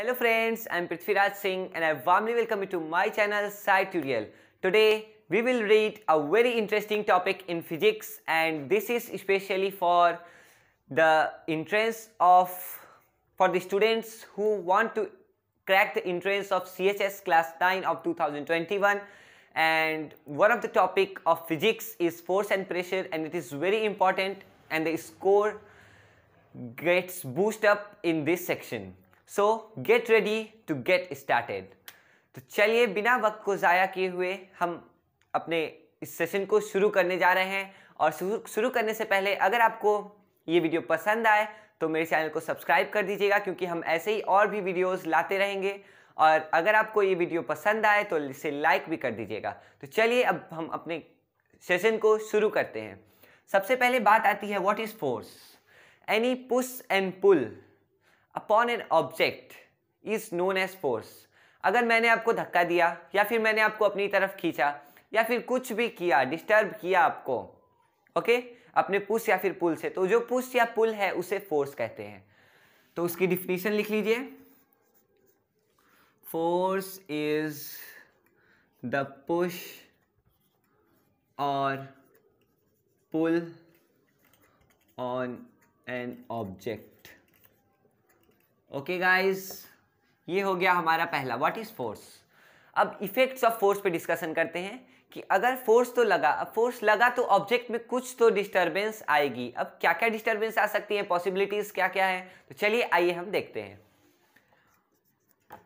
Hello friends, I am Prithviraj Singh and I warmly welcome you to my channel Tutorial. Today we will read a very interesting topic in physics and this is especially for the entrance of for the students who want to crack the entrance of CHS class 9 of 2021 and one of the topic of physics is force and pressure and it is very important and the score gets boost up in this section so get ready to get started तो चलिए बिना वक्त को ज़ाया किए हुए हम अपने इस सेशन को शुरू करने जा रहे हैं और शुरू करने से पहले अगर आपको ये वीडियो पसंद आए तो मेरे चैनल को सब्सक्राइब कर दीजिएगा क्योंकि हम ऐसे ही और भी वीडियोस लाते रहेंगे और अगर आपको ये वीडियो पसंद आए तो इसे लाइक भी कर दीजिएगा तो चलिए अब हम अपने सेशन को शुरू करते हैं सबसे पहले बात आती है what is force any push and pull upon an object is known as force अगर मैंने आपको धक्का दिया या फिर मैंने आपको अपनी तरफ खींचा या फिर कुछ भी किया डिस्टर्ब किया आपको ओके okay? अपने पुश या फिर पुल से तो जो पुश या पुल है उसे फोर्स कहते हैं तो उसकी डिफिनीशन लिख लीजिए फोर्स इज द पुश और pull on an object okay guys ये हो गया हमारा पहला व्हाट इज़ फोर्स अब इफेक्ट्स ऑफ फोर्स पे डिस्कशन करते हैं कि अगर फोर्स तो लगा अब फोर्स लगा तो ऑब्जेक्ट में कुछ तो डिस्टर्बेंस आएगी अब क्या क्या डिस्टर्बेंस आ सकती है पॉसिबिलिटीज़ क्या क्या है तो चलिए आइए हम देखते हैं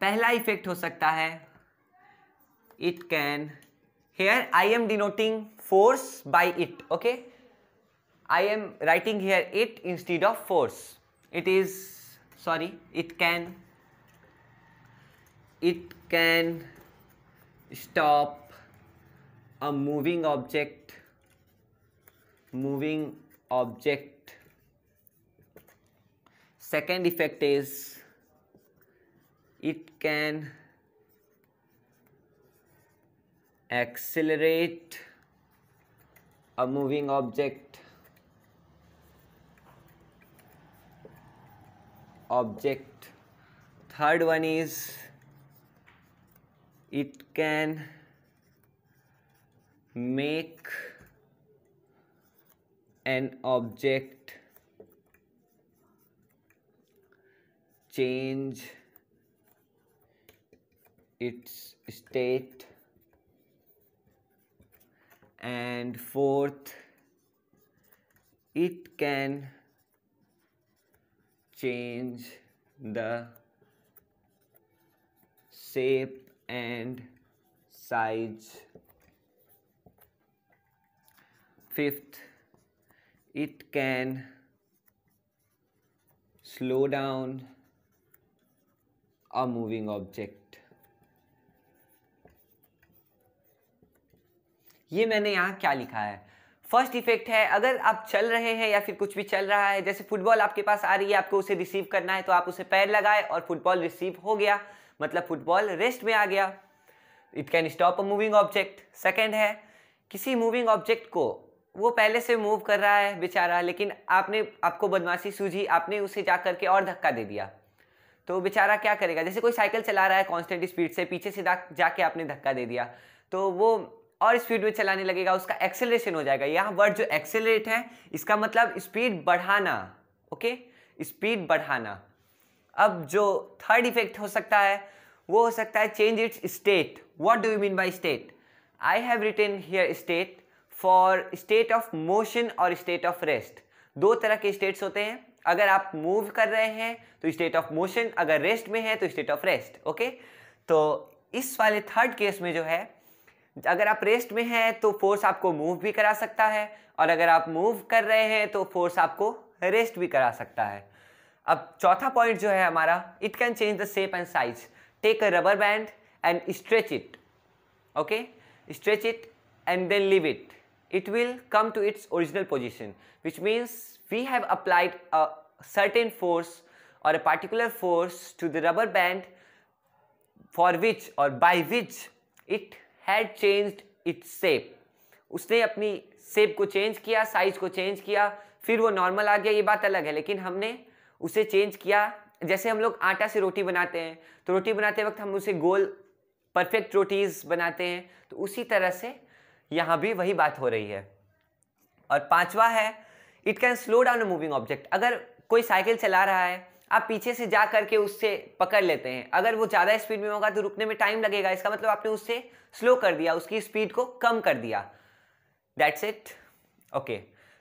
पहला इफेक्ट हो सकता है it can here I am denoting force by it okay I am writing here it instead of force it is sorry it can it can stop a moving object moving object second effect is it can accelerate a moving object object third one is it can make an object change its state and fourth it can change the shape and size fifth it can slow down a moving object ये मैंने यहां क्या लिखा है first effect है अगर आप चल रहे हैं या फिर कुछ भी चल रहा है जैसे फुटबॉल आपके पास आ रही है आपको उसे रिसीव करना है तो आप उसे पैर लगाए और फुटबॉल रिसीव हो गया मतलब फुटबॉल रेस्ट में आ गया it can stop a moving object second है किसी मूविंग ऑब्जेक्ट को वो पहले से मूव कर रहा है बेचारा लेकिन आपने आपको बदमाशी सूझी आपने उसे जा करके और धक्का दे दिया तो बेचारा क्या करेगा जैसे कोई साइकिल चला रहा है कॉन्स्टेंट स्पीड से पीछे से जाके आपने धक्का दे दिया तो वो और स्पीड में चलाने लगेगा उसका एक्सेलरेशन हो जाएगा यहाँ वर्ड जो एक्सेलरेट है इसका मतलब स्पीड बढ़ाना ओके स्पीड बढ़ाना अब जो थर्ड इफेक्ट हो सकता है वो हो सकता है change its state what do you mean by state I have written here state for state of motion और स्टेट ऑफ रेस्ट दो तरह के स्टेट्स होते हैं अगर आप मूव कर रहे हैं तो स्टेट ऑफ मोशन अगर रेस्ट में है तो स्टेट ऑफ रेस्ट ओके तो इस वाले थर्ड केस में जो है अगर आप रेस्ट में हैं तो फोर्स आपको मूव भी करा सकता है और अगर आप मूव कर रहे हैं तो फोर्स आपको रेस्ट भी करा सकता है अब चौथा पॉइंट जो है हमारा it can change the shape and size take a rubber band and stretch it okay stretch it and then leave it it will come to its original position which means we have applied a certain force और a particular force to the rubber band for which और by which it had changed its shape उसने अपनी सेप को change किया size को change किया फिर वो नॉर्मल आ गया ये बात अलग है लेकिन हमने उसे चेंज किया जैसे हम लोग आटा से रोटी बनाते हैं तो रोटी बनाते वक्त हम उसे गोल परफेक्ट रोटीज बनाते हैं तो उसी तरह से यहाँ भी वही बात हो रही है और पांचवा है it can slow down a moving object अगर कोई साइकिल चला रहा है आप पीछे से जा करके उससे पकड़ लेते हैं अगर वो ज़्यादा स्पीड में होगा तो रुकने में टाइम लगेगा इसका मतलब आपने उससे स्लो कर दिया उसकी स्पीड को कम कर दिया दैट्स इट ओके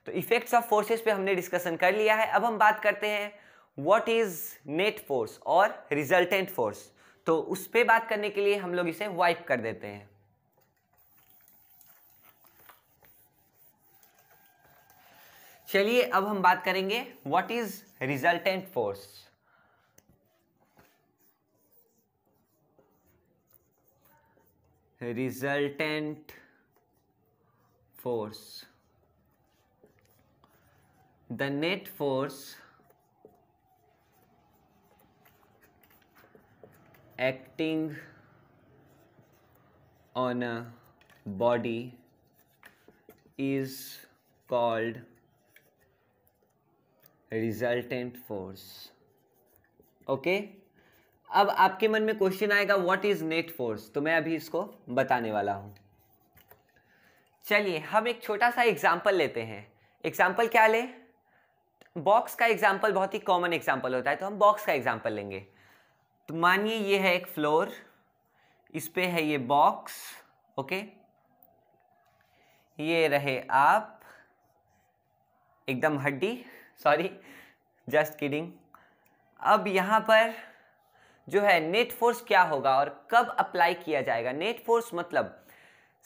तो इफेक्ट्स ऑफ फोर्सेस पे हमने डिस्कशन कर लिया है अब हम बात करते हैं व्हाट इज नेट फोर्स और रिजल्टेंट फोर्स तो उस पर बात करने के लिए हम लोग इसे वाइप कर देते हैं चलिए अब हम बात करेंगे what is resultant force resultant force the net force acting on a body is called resultant force okay अब आपके मन में क्वेश्चन आएगा व्हाट इज नेट फोर्स तो मैं अभी इसको बताने वाला हूं चलिए हम एक छोटा सा एग्जाम्पल लेते हैं एग्जाम्पल क्या ले बॉक्स का एग्जाम्पल बहुत ही कॉमन एग्जाम्पल होता है तो हम बॉक्स का एग्जाम्पल लेंगे तो मानिए ये है एक फ्लोर इस पे है ये बॉक्स ओके ये रहे आप एकदम हड्डी सॉरी जस्ट किडिंग अब यहाँ पर जो है नेट फोर्स क्या होगा और कब अप्लाई किया जाएगा नेट फोर्स मतलब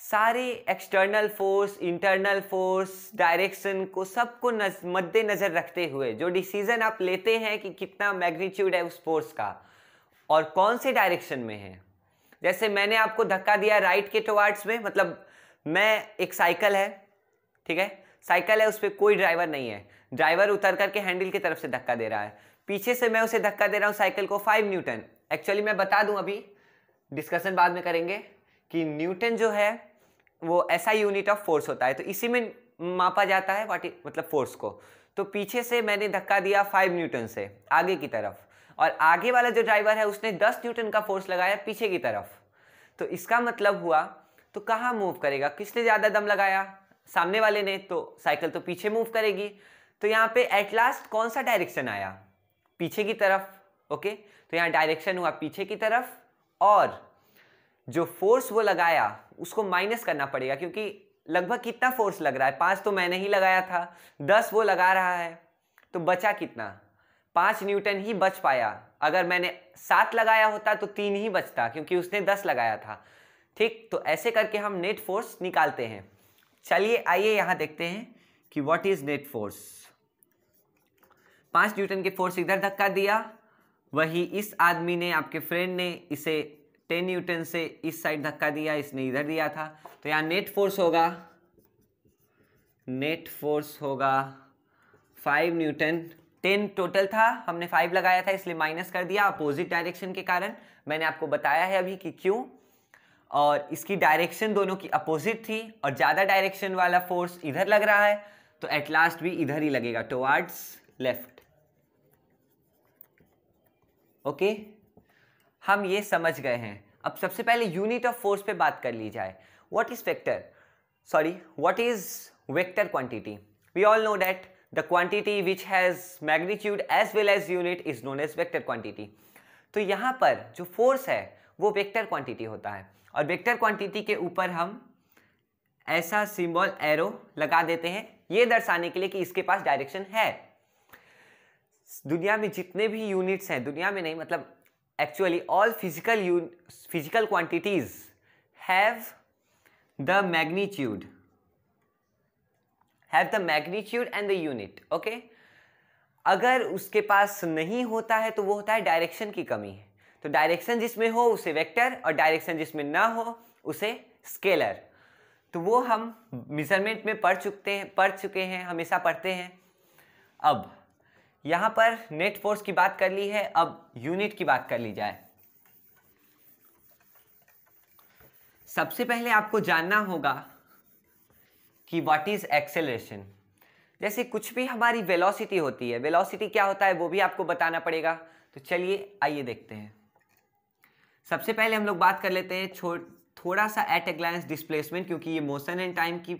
सारे external force internal force direction को सबको मद्देनज़र रखते हुए जो डिसीज़न आप लेते हैं कि कितना मैग्नीट्यूड है उस फोर्स का और कौन से डायरेक्शन में है जैसे मैंने आपको धक्का दिया राइट के टुवार्ड्स में मतलब मैं एक साइकिल है ठीक है साइकिल है उस पर कोई ड्राइवर नहीं है ड्राइवर उतर करके हैंडल की तरफ से धक्का दे रहा है पीछे से मैं उसे धक्का दे रहा हूँ साइकिल को फाइव न्यूटन एक्चुअली मैं बता दूँ अभी डिस्कशन बाद में करेंगे कि न्यूटन जो है वो ऐसा यूनिट ऑफ फोर्स होता है तो इसी में मापा जाता है वाटी मतलब फोर्स को तो पीछे से मैंने धक्का दिया फाइव न्यूटन से आगे की तरफ और आगे वाला जो ड्राइवर है उसने दस न्यूटन का फोर्स लगाया पीछे की तरफ तो इसका मतलब हुआ तो कहाँ मूव करेगा किसने ज़्यादा दम लगाया सामने वाले ने तो साइकिल तो पीछे मूव करेगी तो यहाँ पे एट लास्ट कौन सा डायरेक्शन आया पीछे की तरफ ओके तो यहाँ डायरेक्शन हुआ पीछे की तरफ और जो फोर्स वो लगाया उसको माइनस करना पड़ेगा क्योंकि लगभग कितना फोर्स लग रहा है पाँच तो मैंने ही लगाया था दस वो लगा रहा है तो बचा कितना पाँच न्यूटन ही बच पाया अगर मैंने सात लगाया होता तो तीन ही बचता क्योंकि उसने दस लगाया था ठीक तो ऐसे करके हम नेट फोर्स निकालते हैं चलिए आइए यहाँ देखते हैं कि व्हाट इज नेट फोर्स पांच न्यूटन के फोर्स इधर धक्का दिया वही इस आदमी ने आपके फ्रेंड ने इसे टेन न्यूटन से इस साइड धक्का दिया इसने इधर दिया था तो यहाँ नेट फोर्स होगा नेट फोर्स होगा फाइव न्यूटन टेन टोटल था हमने फाइव लगाया था इसलिए माइनस कर दिया अपोजिट डायरेक्शन के कारण मैंने आपको बताया है अभी कि क्यों और इसकी डायरेक्शन दोनों की अपोजिट थी और ज़्यादा डायरेक्शन वाला फोर्स इधर लग रहा है तो एट लास्ट भी इधर ही लगेगा टुवार्ड्स लेफ्ट ओके हम ये समझ गए हैं अब सबसे पहले यूनिट ऑफ फोर्स पे बात कर ली जाए what is vector sorry what is vector quantity we all know that the quantity which has magnitude as well as unit is known as vector quantity तो यहां पर जो फोर्स है वो वेक्टर क्वांटिटी होता है और वेक्टर क्वांटिटी के ऊपर हम ऐसा सिंबल एरो लगा देते हैं ये दर्शाने के लिए कि इसके पास डायरेक्शन है दुनिया में जितने भी यूनिट्स हैं दुनिया में नहीं मतलब actually all physical physical quantities have the magnitude have the magnitude and the unit okay अगर उसके पास नहीं होता है तो वो होता है डायरेक्शन की कमी है तो डायरेक्शन जिसमें हो उसे वेक्टर और डायरेक्शन जिसमें ना हो उसे स्केलर तो वो हम मेज़रमेंट में पढ़ चुके हैं पढ़ चुके हैं हमेशा पढ़ते हैं अब यहाँ पर नेट फोर्स की बात कर ली है अब यूनिट की बात कर ली जाए सबसे पहले आपको जानना होगा कि व्हाट इज़ एक्सेलरेशन जैसे कुछ भी हमारी वेलोसिटी होती है वेलोसिटी क्या होता है वो भी आपको बताना पड़ेगा तो चलिए आइए देखते हैं सबसे पहले हम लोग बात कर लेते हैं छोट थोड़ा सा एट ए ग्लांस डिस्प्लेसमेंट क्योंकि ये मोशन एंड टाइम की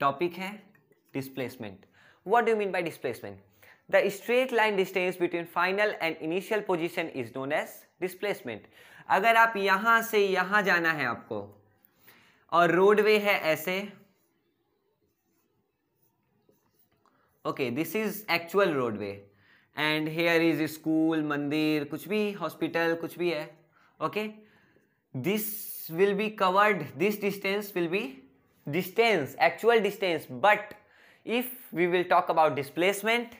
टॉपिक है displacement what do mean by displacement the straight line distance between final and initial position is known as displacement अगर आप यहां से यहां जाना है आपको और रोडवे है ऐसे okay this is actual roadway and here is school मंदिर कुछ भी हॉस्पिटल कुछ भी है okay okay? This will be covered this distance will be distance actual distance but if we will talk about displacement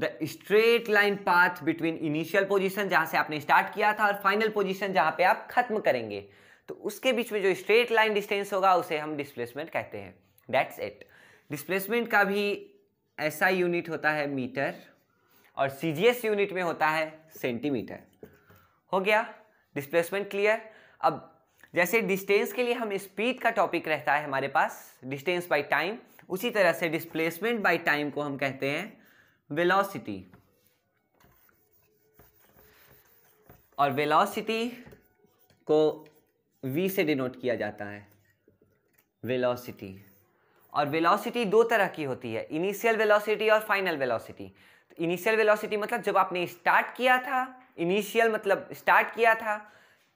the straight line path between initial position जहां से आपने start किया था और फाइनल पोजिशन जहां पे आप खत्म करेंगे तो उसके बीच में जो स्ट्रेट लाइन डिस्टेंस होगा उसे हम डिस्प्लेसमेंट कहते हैं दैट्स इट डिस्प्लेसमेंट का भी ऐसा यूनिट होता है मीटर और सी यूनिट में होता है सेंटीमीटर हो गया डिस्प्लेसमेंट क्लियर अब जैसे डिस्टेंस के लिए हम स्पीड का टॉपिक रहता है हमारे पास डिस्टेंस बाय टाइम उसी तरह से डिस्प्लेसमेंट बाय टाइम को हम कहते हैं वेलोसिटी और वेलोसिटी को v से डिनोट किया जाता है वेलोसिटी और वेलोसिटी दो तरह की होती है इनिशियल वेलोसिटी और फाइनल वेलोसिटी इनिशियल वेलोसिटी मतलब जब आपने स्टार्ट किया था इनिशियल मतलब स्टार्ट किया था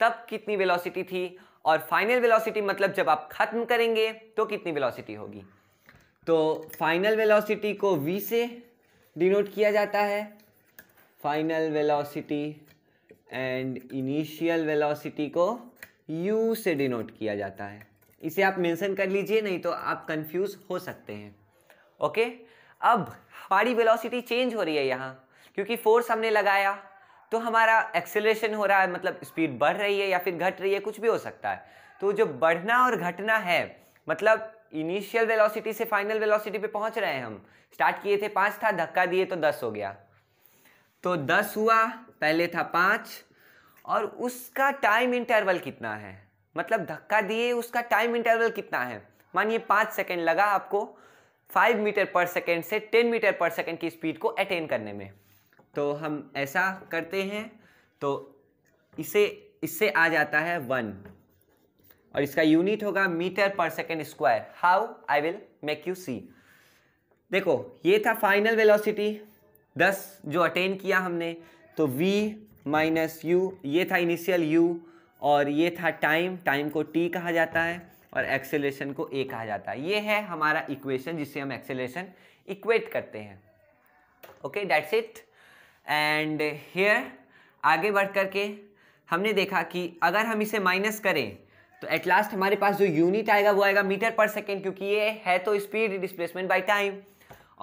तब कितनी वेलोसिटी थी और फाइनल वेलोसिटी मतलब जब आप ख़त्म करेंगे तो कितनी वेलोसिटी होगी तो फाइनल वेलोसिटी को v से डिनोट किया जाता है final velocity and initial velocity को u से डिनोट किया जाता है इसे आप मेंशन कर लीजिए नहीं तो आप कंफ्यूज हो सकते हैं ओके अब हमारी वेलोसिटी चेंज हो रही है यहाँ क्योंकि फोर्स हमने लगाया तो हमारा एक्सेलेशन हो रहा है मतलब स्पीड बढ़ रही है या फिर घट रही है कुछ भी हो सकता है तो जो बढ़ना और घटना है मतलब इनिशियल वेलोसिटी से फाइनल वेलोसिटी पे पहुंच रहे हैं हम स्टार्ट किए थे पाँच था धक्का दिए तो दस हो गया तो दस हुआ पहले था पाँच और उसका टाइम इंटरवल कितना है मतलब धक्का दिए उसका टाइम इंटरवल कितना है मानिए पाँच सेकेंड लगा आपको फाइव मीटर पर सेकेंड से टेन मीटर पर सेकेंड की स्पीड को अटेन करने में तो हम ऐसा करते हैं तो इसे इससे आ जाता है वन और इसका यूनिट होगा metre per second square how I will make you see देखो ये था फाइनल वेलोसिटी दस जो अटेन किया हमने तो v माइनस यू ये था इनिशियल u और ये था टाइम टाइम को t कहा जाता है और एक्सेलेशन को a कहा जाता है ये है हमारा इक्वेशन जिससे हम एक्सेलेशन इक्वेट करते हैं okay that's it and here आगे बढ़ करके हमने देखा कि अगर हम इसे माइनस करें तो एट लास्ट हमारे पास जो यूनिट आएगा वो आएगा मीटर पर सेकेंड क्योंकि ये है तो स्पीड डिस्प्लेसमेंट बाई टाइम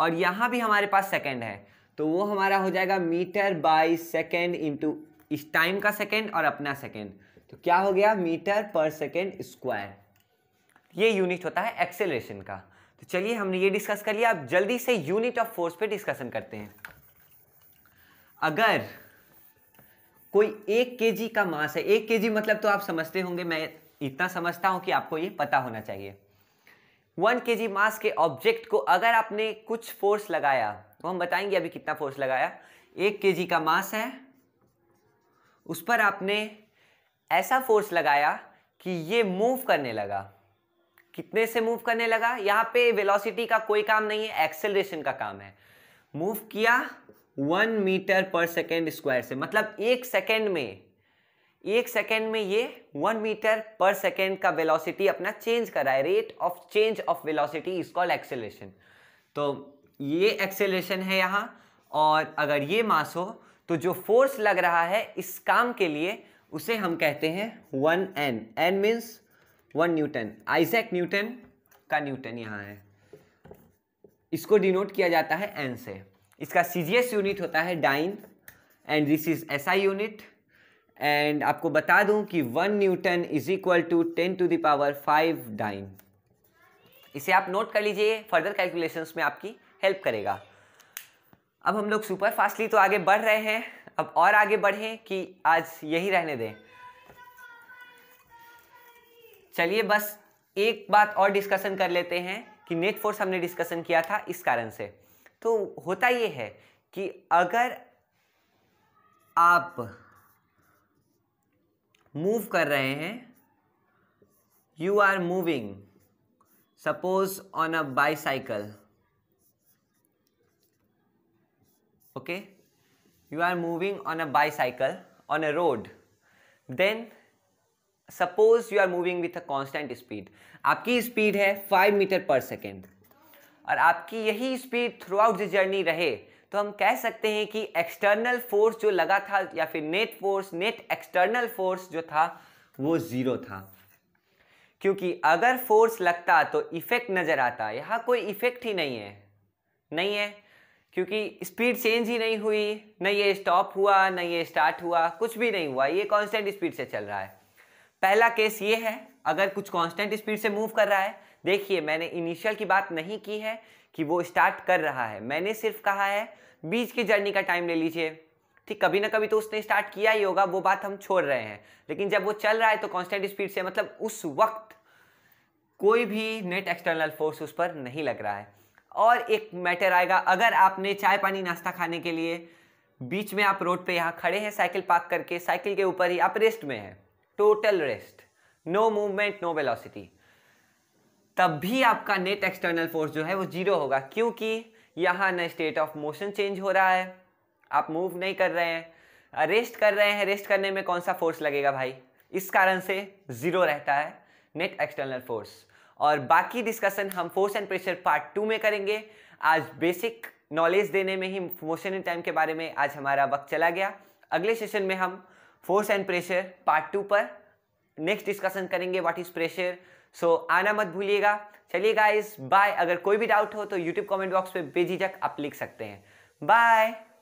और यहाँ भी हमारे पास सेकेंड है तो वो हमारा हो जाएगा मीटर बाई सेकेंड इंटू इस टाइम का सेकेंड और अपना सेकेंड तो क्या हो गया मीटर पर सेकेंड स्क्वायर ये यूनिट होता है एक्सेलरेशन का तो चलिए हमने ये डिस्कस कर लिया अब जल्दी से यूनिट ऑफ फोर्स पे डिस्कशन करते हैं अगर कोई एक के का मास है एक के मतलब तो आप समझते होंगे मैं इतना समझता हूँ कि आपको ये पता होना चाहिए वन के मास के ऑब्जेक्ट को अगर आपने कुछ फोर्स लगाया तो हम बताएंगे अभी कितना फोर्स लगाया एक के का मास है उस पर आपने ऐसा फोर्स लगाया कि ये मूव करने लगा कितने से मूव करने लगा यहाँ पे वेलोसिटी का कोई काम नहीं है एक्सेलरेशन का काम है मूव किया one metre per second square से मतलब एक सेकेंड में एक सेकेंड में ये वन मीटर पर सेकेंड का वेलोसिटी अपना चेंज करा है rate of change of velocity is called acceleration तो ये एक्सेलेशन है यहाँ और अगर ये मास हो तो जो फोर्स लग रहा है इस काम के लिए उसे हम कहते हैं one N N means one Newton Isaac Newton का न्यूटन यहाँ है इसको डिनोट किया जाता है एन से इसका सीजीएस यूनिट होता है dyne and this is I unit and आपको बता दूं कि one Newton is equal to ten to the power five dyne इसे आप नोट कर लीजिए फर्दर कैलकुलेशंस में आपकी हेल्प करेगा अब हम लोग सुपर फास्टली तो आगे बढ़ रहे हैं अब और आगे बढ़ें कि आज यही रहने दें चलिए बस एक बात और डिस्कशन कर लेते हैं कि नेट फोर्स हमने डिस्कशन किया था इस कारण से तो होता ये है कि अगर आप मूव कर रहे हैं you are moving suppose on a bicycle okay you are moving on a bicycle on a road then suppose you are moving with a constant speed आपकी स्पीड है फाइव मीटर पर सेकेंड और आपकी यही speed throughout the journey रहे तो हम कह सकते हैं कि एक्सटर्नल फोर्स जो लगा था या फिर net force net external force जो था वो ज़ीरो था क्योंकि अगर फोर्स लगता तो इफेक्ट नज़र आता यहाँ कोई इफेक्ट ही नहीं है नहीं है क्योंकि स्पीड चेंज ही नहीं हुई न ये स्टॉप हुआ न ये स्टार्ट हुआ कुछ भी नहीं हुआ ये कांस्टेंट स्पीड से चल रहा है पहला केस ये है अगर कुछ कांस्टेंट स्पीड से मूव कर रहा है देखिए मैंने इनिशियल की बात नहीं की है कि वो स्टार्ट कर रहा है मैंने सिर्फ कहा है बीच की जर्नी का टाइम ले लीजिए ठीक कभी ना कभी तो उसने स्टार्ट किया ही होगा वो बात हम छोड़ रहे हैं लेकिन जब वो चल रहा है तो कॉन्स्टेंट स्पीड से मतलब उस वक्त कोई भी नेट एक्सटर्नल फोर्स उस पर नहीं लग रहा है और एक मैटर आएगा अगर आपने चाय पानी नाश्ता खाने के लिए बीच में आप रोड पे यहाँ खड़े हैं साइकिल पार्क करके साइकिल के ऊपर ही आप रेस्ट में हैं total rest no movement no velocity तब भी आपका नेट एक्सटर्नल फोर्स जो है वो जीरो होगा क्योंकि यहाँ न स्टेट ऑफ मोशन चेंज हो रहा है आप मूव नहीं कर रहे हैं रेस्ट कर रहे हैं रेस्ट करने में कौन सा फोर्स लगेगा भाई इस कारण से ज़ीरो रहता है नेट एक्सटर्नल फोर्स और बाकी डिस्कशन हम force and pressure part two में करेंगे आज बेसिक नॉलेज देने में ही मोशन एंड टाइम के बारे में आज हमारा वक्त चला गया अगले सेशन में हम force and pressure part two पर नेक्स्ट डिस्कशन करेंगे what is pressure so so, आना मत भूलिएगा चलिए गाइस बाय अगर कोई भी डाउट हो तो यूट्यूब कमेंट बॉक्स पे बेझिझक आप लिख सकते हैं बाय